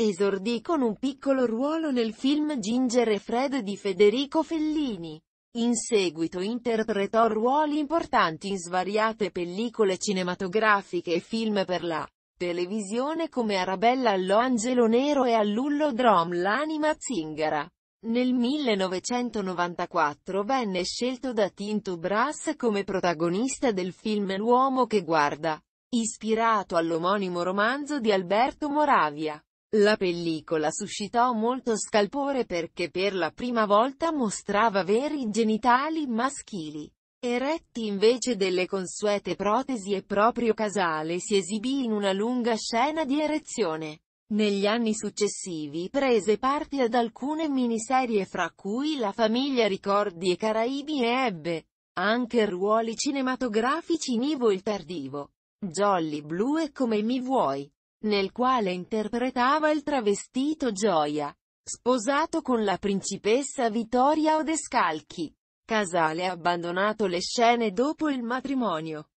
Esordì con un piccolo ruolo nel film Ginger e Fred di Federico Fellini. In seguito interpretò ruoli importanti in svariate pellicole cinematografiche e film per la televisione come Arabella all'Angelo Nero e all'Ullo Drom l'anima zingara. Nel 1994 venne scelto da Tinto Brass come protagonista del film L'uomo che guarda, ispirato all'omonimo romanzo di Alberto Moravia. La pellicola suscitò molto scalpore perché per la prima volta mostrava veri genitali maschili. Eretti invece delle consuete protesi e proprio Casale si esibì in una lunga scena di erezione. Negli anni successivi prese parte ad alcune miniserie fra cui La famiglia Ricordi e Caraibi e ebbe anche ruoli cinematografici in Ivo il Tardivo, Jolly Blue e Come mi vuoi nel quale interpretava il travestito Gioia, sposato con la principessa Vittoria Odescalchi. Casale ha abbandonato le scene dopo il matrimonio.